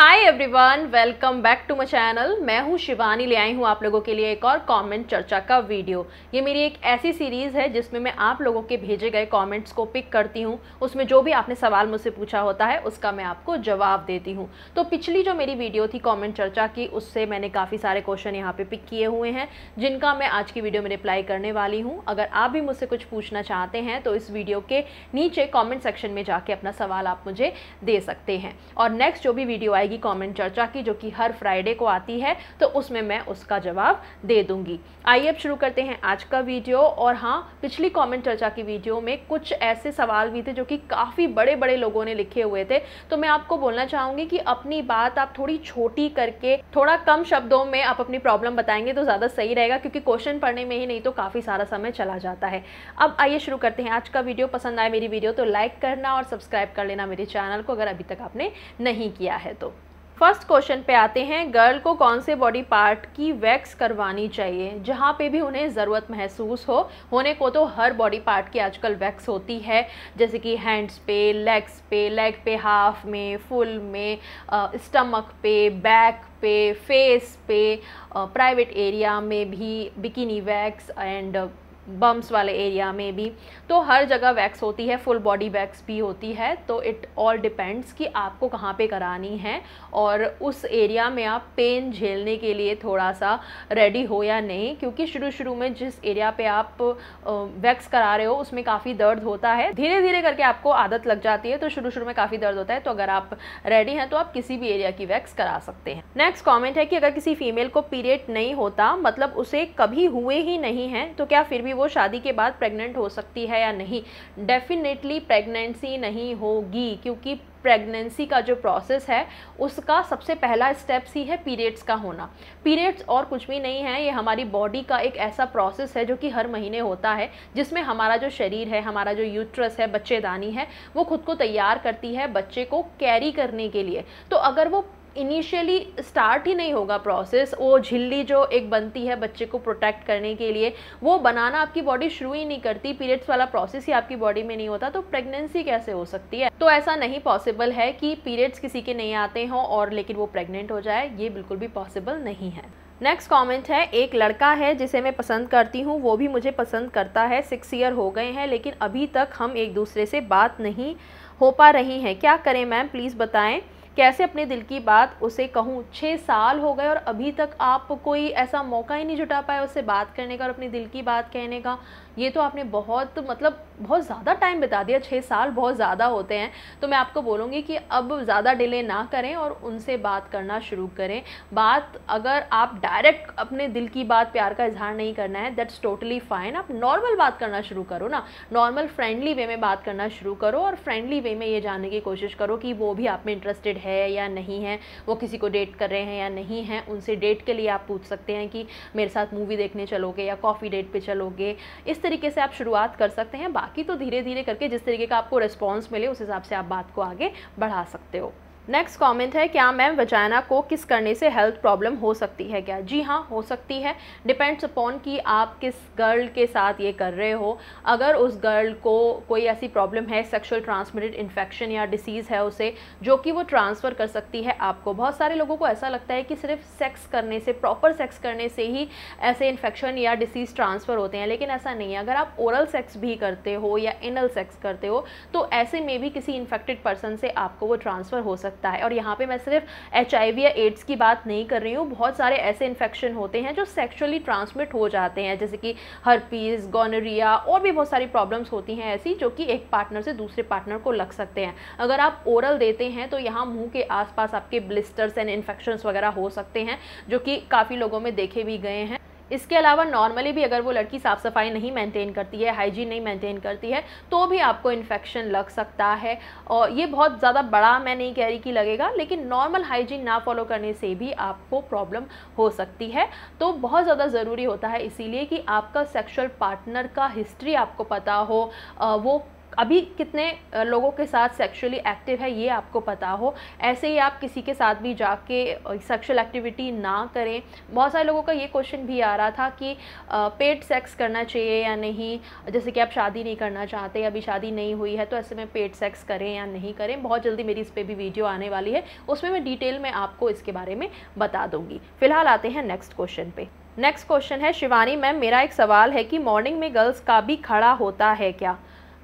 hi everyone welcome back to my channel मैं हूं शिवानी ले आई हूं आप लोगों के लिए एक और कमेंट चर्चा का वीडियो ये मेरी एक ऐसी सीरीज़ है जिसमें मैं आप लोगों के भेजे गए कमेंट्स को पिक करती हूं उसमें जो भी आपने सवाल मुझसे पूछा होता है उसका मैं आपको जवाब देती हूं तो पिछली जो मेरी वीडियो थी कॉमेंट चर्चा की उससे मैंने काफ़ी सारे क्वेश्चन यहाँ पर पिक किए हुए हैं जिनका मैं आज की वीडियो में रिप्लाई करने वाली हूँ अगर आप भी मुझसे कुछ पूछना चाहते हैं तो इस वीडियो के नीचे कॉमेंट सेक्शन में जाके अपना सवाल आप मुझे दे सकते हैं और नेक्स्ट जो भी वीडियो आएगी जाएगी कमेंट चर्चा की जो कि हर फ्राइडे को आती है तो उसमें मैं उसका जवाब दे दूंगी आइए अब शुरू करते हैं आज का वीडियो और हाँ पिछली कमेंट चर्चा की वीडियो में कुछ ऐसे सवाल भी थे जो कि काफ़ी बड़े बड़े लोगों ने लिखे हुए थे तो मैं आपको बोलना चाहूँगी कि अपनी बात आप थोड़ी छोटी करके थोड़ा कम शब्दों में आप अपनी प्रॉब्लम बताएंगे तो ज़्यादा सही रहेगा क्योंकि क्वेश्चन पढ़ने में ही नहीं तो काफ़ी सारा समय चला जाता है अब आइए शुरू करते हैं आज का वीडियो पसंद आए मेरी वीडियो तो लाइक करना और सब्सक्राइब कर लेना मेरे चैनल को अगर अभी तक आपने नहीं किया है तो फर्स्ट क्वेश्चन पे आते हैं गर्ल को कौन से बॉडी पार्ट की वैक्स करवानी चाहिए जहाँ पे भी उन्हें ज़रूरत महसूस हो होने को तो हर बॉडी पार्ट की आजकल वैक्स होती है जैसे कि हैंड्स पे लेग्स पे लेग पे हाफ में फुल में स्टमक पे बैक पे फेस पे प्राइवेट एरिया में भी बिकिनी वैक्स एंड बम्स वाले एरिया में भी तो हर जगह वैक्स होती है फुल बॉडी वैक्स भी होती है तो इट ऑल डिपेंड्स कि आपको कहाँ पे करानी है और उस एरिया में आप पेन झेलने के लिए थोड़ा सा रेडी हो या नहीं क्योंकि शुरू शुरू में जिस एरिया पे आप वैक्स करा रहे हो उसमें काफ़ी दर्द होता है धीरे धीरे करके आपको आदत लग जाती है तो शुरू शुरू में काफ़ी दर्द होता है तो अगर आप रेडी हैं तो आप किसी भी एरिया की वैक्स करा सकते हैं नेक्स्ट कॉमेंट है कि अगर किसी फीमेल को पीरियड नहीं होता मतलब उसे कभी हुए ही नहीं हैं तो क्या फिर भी वो शादी के बाद प्रेग्नेंट हो सकती है या नहीं डेफिनेटली प्रेगनेंसी नहीं होगी क्योंकि प्रेगनेंसी का जो प्रोसेस है उसका सबसे पहला स्टेप्स ही है पीरियड्स का होना पीरियड्स और कुछ भी नहीं है ये हमारी बॉडी का एक ऐसा प्रोसेस है जो कि हर महीने होता है जिसमें हमारा जो शरीर है हमारा जो यूट्रस है बच्चेदानी है वो खुद को तैयार करती है बच्चे को कैरी करने के लिए तो अगर वो इनिशियली स्टार्ट ही नहीं होगा प्रोसेस वो झिल्ली जो एक बनती है बच्चे को प्रोटेक्ट करने के लिए वो बनाना आपकी बॉडी शुरू ही नहीं करती पीरियड्स वाला प्रोसेस ही आपकी बॉडी में नहीं होता तो प्रेगनेंसी कैसे हो सकती है तो ऐसा नहीं पॉसिबल है कि पीरियड्स किसी के नहीं आते हों और लेकिन वो प्रेग्नेंट हो जाए ये बिल्कुल भी पॉसिबल नहीं है नेक्स्ट कमेंट है एक लड़का है जिसे मैं पसंद करती हूँ वो भी मुझे पसंद करता है सिक्स ईयर हो गए हैं लेकिन अभी तक हम एक दूसरे से बात नहीं हो पा रही हैं क्या करें मैम प्लीज़ बताएं कैसे अपने दिल की बात उसे कहूँ छः साल हो गए और अभी तक आप कोई ऐसा मौका ही नहीं जुटा पाए उससे बात करने का और अपने दिल की बात कहने का ये तो आपने बहुत मतलब बहुत ज़्यादा टाइम बिता दिया छः साल बहुत ज़्यादा होते हैं तो मैं आपको बोलूँगी कि अब ज़्यादा डिले ना करें और उनसे बात करना शुरू करें बात अगर आप डायरेक्ट अपने दिल की बात प्यार का इजहार नहीं करना है दैट्स टोटली फाइन आप नॉर्मल बात करना शुरू करो ना नॉर्मल फ्रेंडली वे में बात करना शुरू करो और फ्रेंडली वे में ये जानने की कोशिश करो कि वो भी आप में इंटरेस्टेड है या नहीं है वो किसी को डेट कर रहे हैं या नहीं है उनसे डेट के लिए आप पूछ सकते हैं कि मेरे साथ मूवी देखने चलोगे या कॉफ़ी डेट पर चलोगे इस तरीके से आप शुरुआत कर सकते हैं बाकी तो धीरे धीरे करके जिस तरीके का आपको रिस्पॉन्स मिले उस हिसाब से आप बात को आगे बढ़ा सकते हो नेक्स्ट कमेंट है क्या मैम वजाइना को किस करने से हेल्थ प्रॉब्लम हो सकती है क्या जी हाँ हो सकती है डिपेंड्स अपॉन कि आप किस गर्ल के साथ ये कर रहे हो अगर उस गर्ल को कोई ऐसी प्रॉब्लम है सेक्सुअल ट्रांसमिटेड इन्फेक्शन या डिसीज़ है उसे जो कि वो ट्रांसफ़र कर सकती है आपको बहुत सारे लोगों को ऐसा लगता है कि सिर्फ सेक्स करने से प्रॉपर सेक्स करने से ही ऐसे इन्फेक्शन या डिसीज़ ट्रांसफ़र होते हैं लेकिन ऐसा नहीं है अगर आप ओरल सेक्स भी करते हो या इनल सेक्स करते हो तो ऐसे में भी किसी इन्फेक्टेड पर्सन से आपको वो ट्रांसफ़र हो सकता सकता है और यहाँ पे मैं सिर्फ एच या एड्स की बात नहीं कर रही हूँ बहुत सारे ऐसे इन्फेक्शन होते हैं जो सेक्शुअली ट्रांसमिट हो जाते हैं जैसे कि हर्पीज़ गोनरिया और भी बहुत सारी प्रॉब्लम्स होती हैं ऐसी जो कि एक पार्टनर से दूसरे पार्टनर को लग सकते हैं अगर आप ओरल देते हैं तो यहाँ मुँह के आसपास आपके ब्लिस्टर्स एंड इन्फेक्शन वगैरह हो सकते हैं जो कि काफ़ी लोगों में देखे भी गए हैं इसके अलावा नॉर्मली भी अगर वो लड़की साफ़ सफाई नहीं मेंटेन करती है हाइजीन नहीं मेंटेन करती है तो भी आपको इन्फेक्शन लग सकता है और ये बहुत ज़्यादा बड़ा मैं नहीं कह रही कि लगेगा लेकिन नॉर्मल हाइजीन ना फॉलो करने से भी आपको प्रॉब्लम हो सकती है तो बहुत ज़्यादा ज़रूरी होता है इसीलिए कि आपका सेक्शुअल पार्टनर का हिस्ट्री आपको पता हो वो अभी कितने लोगों के साथ सेक्सुअली एक्टिव है ये आपको पता हो ऐसे ही आप किसी के साथ भी जाके सेक्सुअल एक्टिविटी ना करें बहुत सारे लोगों का ये क्वेश्चन भी आ रहा था कि पेड सेक्स करना चाहिए या नहीं जैसे कि आप शादी नहीं करना चाहते अभी शादी नहीं हुई है तो ऐसे में पेड सेक्स करें या नहीं करें बहुत जल्दी मेरी इस पर भी वीडियो आने वाली है उसमें मैं डिटेल में आपको इसके बारे में बता दूँगी फिलहाल आते हैं नेक्स्ट क्वेश्चन पे नेक्स्ट क्वेश्चन है शिवानी मैम मेरा एक सवाल है कि मॉर्निंग में गर्ल्स का भी खड़ा होता है क्या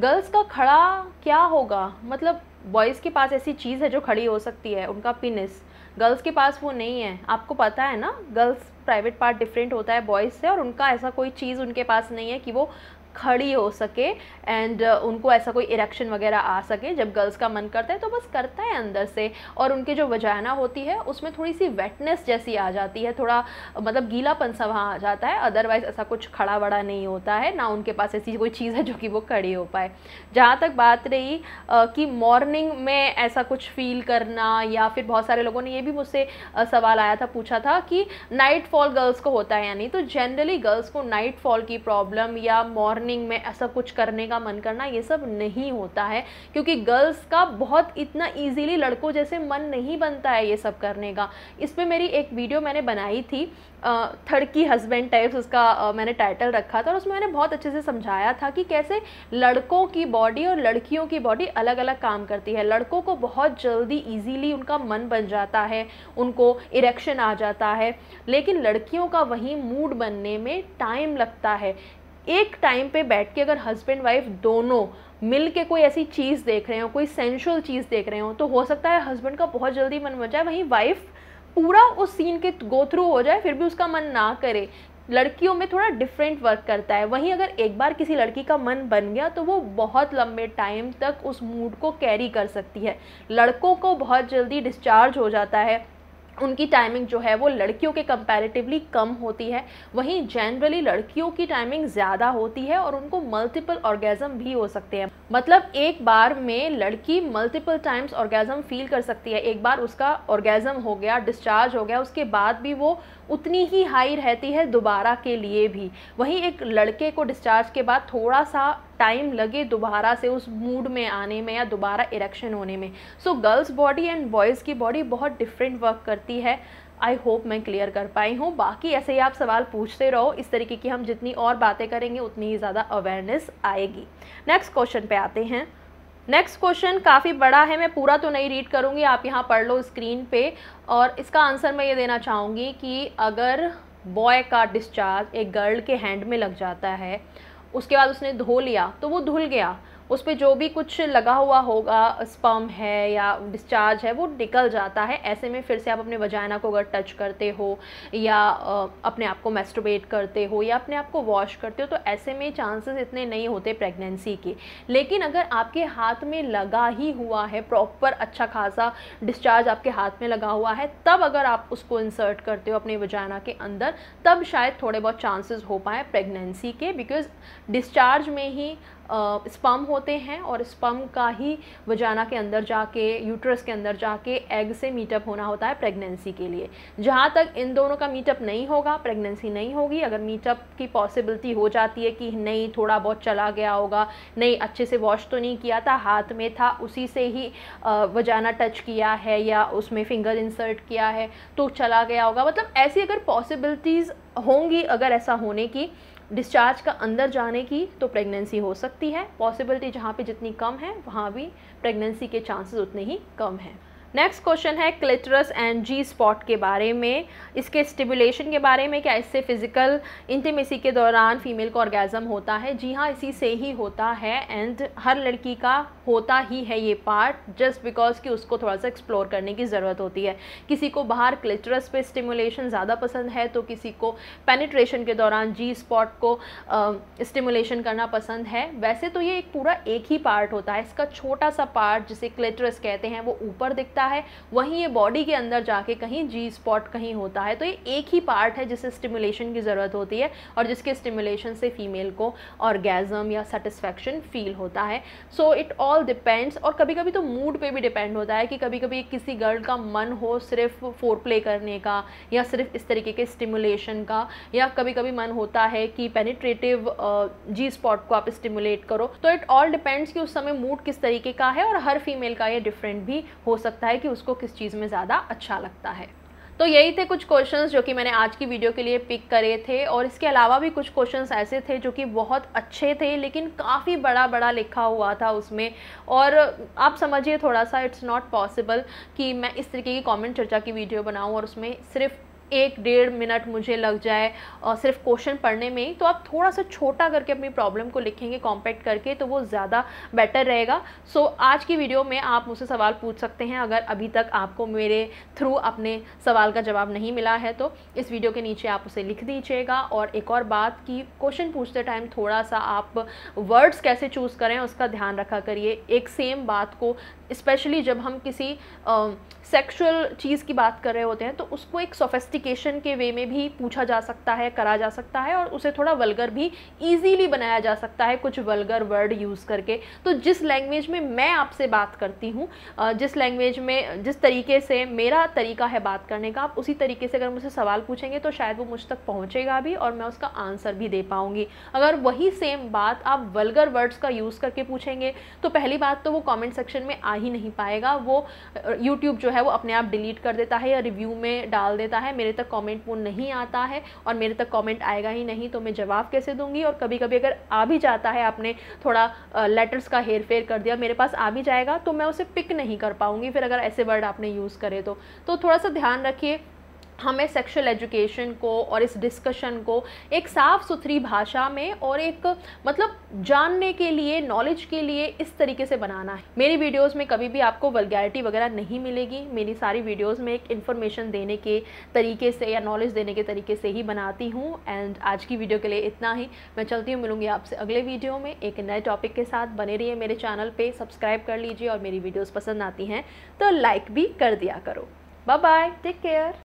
गर्ल्स का खड़ा क्या होगा मतलब बॉयज़ के पास ऐसी चीज़ है जो खड़ी हो सकती है उनका पिनिस गर्ल्स के पास वो नहीं है आपको पता है ना गर्ल्स प्राइवेट पार्ट डिफरेंट होता है बॉयज़ से और उनका ऐसा कोई चीज़ उनके पास नहीं है कि वो खड़ी हो सके एंड uh, उनको ऐसा कोई इरेक्शन वगैरह आ सके जब गर्ल्स का मन करता है तो बस करता है अंदर से और उनके जो वजाना होती है उसमें थोड़ी सी वेटनेस जैसी आ जाती है थोड़ा uh, मतलब गीलापन सा वहाँ आ जाता है अदरवाइज़ ऐसा कुछ खड़ा बड़ा नहीं होता है ना उनके पास ऐसी कोई चीज़ है जो कि वो खड़ी हो पाए जहाँ तक बात रही uh, कि मॉर्निंग में ऐसा कुछ फील करना या फिर बहुत सारे लोगों ने ये भी मुझसे सवाल आया था पूछा था कि नाइट फॉल गर्ल्स को होता है या नहीं तो जनरली गर्ल्स को नाइट फॉल की प्रॉब्लम या मॉर्निंग मॉर्निंग में ऐसा कुछ करने का मन करना ये सब नहीं होता है क्योंकि गर्ल्स का बहुत इतना ईजीली लड़कों जैसे मन नहीं बनता है ये सब करने का इस पर मेरी एक वीडियो मैंने बनाई थी थड़की हस्बैंड टाइप्स उसका मैंने टाइटल रखा था और उसमें मैंने बहुत अच्छे से समझाया था कि कैसे लड़कों की बॉडी और लड़कियों की बॉडी अलग अलग काम करती है लड़कों को बहुत जल्दी इजीली उनका मन बन जाता है उनको इरेक्शन आ जाता है लेकिन लड़कियों का वहीं मूड बनने में टाइम लगता है एक टाइम पे बैठ के अगर हस्बैंड वाइफ दोनों मिल के कोई ऐसी चीज़ देख रहे हो कोई सेंशुअल चीज़ देख रहे हो तो हो सकता है हस्बैंड का बहुत जल्दी मन बन जाए वहीं वाइफ पूरा उस सीन के गो थ्रू हो जाए फिर भी उसका मन ना करे लड़कियों में थोड़ा डिफरेंट वर्क करता है वहीं अगर एक बार किसी लड़की का मन बन गया तो वो बहुत लंबे टाइम तक उस मूड को कैरी कर सकती है लड़कों को बहुत जल्दी डिस्चार्ज हो जाता है उनकी टाइमिंग जो है वो लड़कियों के कंपैरेटिवली कम होती है वहीं जनरली लड़कियों की टाइमिंग ज़्यादा होती है और उनको मल्टीपल ऑर्गेज़म भी हो सकते हैं मतलब एक बार में लड़की मल्टीपल टाइम्स ऑर्गेज़म फील कर सकती है एक बार उसका ऑर्गेज़म हो गया डिस्चार्ज हो गया उसके बाद भी वो उतनी ही हाई रहती है दोबारा के लिए भी वहीं एक लड़के को डिस्चार्ज के बाद थोड़ा सा टाइम लगे दोबारा से उस मूड में आने में या दोबारा इरेक्शन होने में so girls body and boys की बॉडी बहुत डिफरेंट वर्क करती है आई होप मैं क्लियर कर पाई हूँ बाकी ऐसे ही आप सवाल पूछते रहो इस तरीके की हम जितनी और बातें करेंगे उतनी ही ज़्यादा अवेयरनेस आएगी नेक्स्ट क्वेश्चन पे आते हैं नेक्स्ट क्वेश्चन काफ़ी बड़ा है मैं पूरा तो नहीं रीड करूँगी आप यहाँ पढ़ लो स्क्रीन पे और इसका आंसर मैं ये देना चाहूँगी कि अगर बॉय का डिस्चार्ज एक गर्ल के हैंड में लग जाता है उसके बाद उसने धो लिया तो वो धुल गया उस पर जो भी कुछ लगा हुआ होगा स्पम है या डिस्चार्ज है वो निकल जाता है ऐसे में फिर से आप अपने वजाइना को अगर टच करते हो या अपने आप को मेस्टोबेट करते हो या अपने आप को वॉश करते हो तो ऐसे में चांसेस इतने नहीं होते प्रेगनेंसी के लेकिन अगर आपके हाथ में लगा ही हुआ है प्रॉपर अच्छा खासा डिस्चार्ज आपके हाथ में लगा हुआ है तब अगर आप उसको इंसर्ट करते हो अपने वजाइना के अंदर तब शायद थोड़े बहुत चांसेस हो पाए प्रेगनेंसी के बिकॉज डिस्चार्ज में ही स्पम uh, होते हैं और स्पम का ही वजाना के अंदर जाके यूट्रस के अंदर जाके एग से मीटअप होना होता है प्रेगनेंसी के लिए जहाँ तक इन दोनों का मीटअप नहीं होगा प्रेगनेंसी नहीं होगी अगर मीटअप की पॉसिबिलिटी हो जाती है कि नहीं थोड़ा बहुत चला गया होगा नहीं अच्छे से वॉश तो नहीं किया था हाथ में था उसी से ही वजाना टच किया है या उसमें फिंगर इंसर्ट किया है तो चला गया होगा मतलब ऐसी अगर पॉसिबिलिटीज़ होंगी अगर ऐसा होने की डिस्चार्ज का अंदर जाने की तो प्रेगनेंसी हो सकती है पॉसिबिलिटी जहाँ पे जितनी कम है वहाँ भी प्रेगनेंसी के चांसेस उतने ही कम हैं नेक्स्ट क्वेश्चन है क्लिटरस एंड जी स्पॉट के बारे में इसके स्टिमुलेशन के बारे में क्या इससे फिजिकल इंटीमेसी के दौरान फीमेल को ऑर्गेजम होता है जी हाँ इसी से ही होता है एंड हर लड़की का होता ही है ये पार्ट जस्ट बिकॉज कि उसको थोड़ा सा एक्सप्लोर करने की ज़रूरत होती है किसी को बाहर क्लिटरस पे स्टिमुलेशन ज़्यादा पसंद है तो किसी को पेनिट्रेशन के दौरान जी स्पॉट को स्टिमुलेशन uh, करना पसंद है वैसे तो ये एक पूरा एक ही पार्ट होता है इसका छोटा सा पार्ट जिसे क्लिटरस कहते हैं वो ऊपर दिखता होता है वहीं ये बॉडी के अंदर जाके कहीं जी स्पॉट कहीं होता है तो ये एक ही पार्ट है जिसे स्टिमुलेशन की ज़रूरत होती है और जिसके स्टिमुलेशन से फीमेल को ऑर्गेजम या सेटिस्फेक्शन फील होता है सो इट ऑल डिपेंड्स और कभी कभी तो मूड पे भी डिपेंड होता है कि कभी कभी किसी गर्ल का मन हो सिर्फ फोर प्ले करने का या सिर्फ इस तरीके के स्टिमुलेशन का या कभी कभी मन होता है कि पेनिट्रेटिव जी स्पॉट को आप स्टिमुलेट करो तो इट ऑल डिपेंड्स कि उस समय मूड किस तरीके का है और हर फीमेल का ये डिफरेंट भी हो सकता है है कि उसको किस चीज़ में ज़्यादा अच्छा लगता है तो यही थे कुछ क्वेश्चंस जो कि मैंने आज की वीडियो के लिए पिक करे थे और इसके अलावा भी कुछ क्वेश्चंस ऐसे थे जो कि बहुत अच्छे थे लेकिन काफ़ी बड़ा बड़ा लिखा हुआ था उसमें और आप समझिए थोड़ा सा इट्स नॉट पॉसिबल कि मैं इस तरीके की कमेंट चर्चा की वीडियो बनाऊं और उसमें सिर्फ एक डेढ़ मिनट मुझे लग जाए और सिर्फ क्वेश्चन पढ़ने में ही तो आप थोड़ा सा छोटा करके अपनी प्रॉब्लम को लिखेंगे कॉम्पैक्ट करके तो वो ज़्यादा बेटर रहेगा सो so, आज की वीडियो में आप मुझसे सवाल पूछ सकते हैं अगर अभी तक आपको मेरे थ्रू अपने सवाल का जवाब नहीं मिला है तो इस वीडियो के नीचे आप उसे लिख दीजिएगा और एक और बात कि क्वेश्चन पूछते टाइम थोड़ा सा आप वर्ड्स कैसे चूज़ करें उसका ध्यान रखा करिए एक सेम बात को स्पेशली जब हम किसी सेक्सुअल चीज़ की बात कर रहे होते हैं तो उसको एक सोफेस्टिक जस्टिफिकेशन के वे में भी पूछा जा सकता है करा जा सकता है और उसे थोड़ा वलगर भी ईजीली बनाया जा सकता है कुछ वलगर वर्ड यूज़ करके तो जिस लैंग्वेज में मैं आपसे बात करती हूँ जिस लैंग्वेज में जिस तरीके से मेरा तरीका है बात करने का आप उसी तरीके से अगर मुझसे सवाल पूछेंगे तो शायद वो मुझ तक पहुँचेगा भी और मैं उसका आंसर भी दे पाऊँगी अगर वही सेम बात आप वलगर वर्ड्स का यूज़ करके पूछेंगे तो पहली बात तो वो कॉमेंट सेक्शन में आ ही नहीं पाएगा वो यूट्यूब जो है वो अपने आप डिलीट कर देता है या रिव्यू में डाल देता है मेरे मेरे तक कमेंट वो नहीं आता है और मेरे तक कमेंट आएगा ही नहीं तो मैं जवाब कैसे दूंगी और कभी कभी अगर आ भी जाता है आपने थोड़ा लेटर्स का हेर फेर कर दिया मेरे पास आ भी जाएगा तो मैं उसे पिक नहीं कर पाऊँगी फिर अगर ऐसे वर्ड आपने यूज़ करे तो, तो थोड़ा सा ध्यान रखिए हमें सेक्सुअल एजुकेशन को और इस डिस्कशन को एक साफ़ सुथरी भाषा में और एक मतलब जानने के लिए नॉलेज के लिए इस तरीके से बनाना है मेरी वीडियोस में कभी भी आपको वलगैरिटी वगैरह नहीं मिलेगी मेरी सारी वीडियोस में एक इन्फॉर्मेशन देने के तरीके से या नॉलेज देने के तरीके से ही बनाती हूँ एंड आज की वीडियो के लिए इतना ही मैं चलती हूँ मिलूँगी आपसे अगले वीडियो में एक नए टॉपिक के साथ बने रही मेरे चैनल पर सब्सक्राइब कर लीजिए और मेरी वीडियोज़ पसंद आती हैं तो लाइक भी कर दिया करो बाय बाय टेक केयर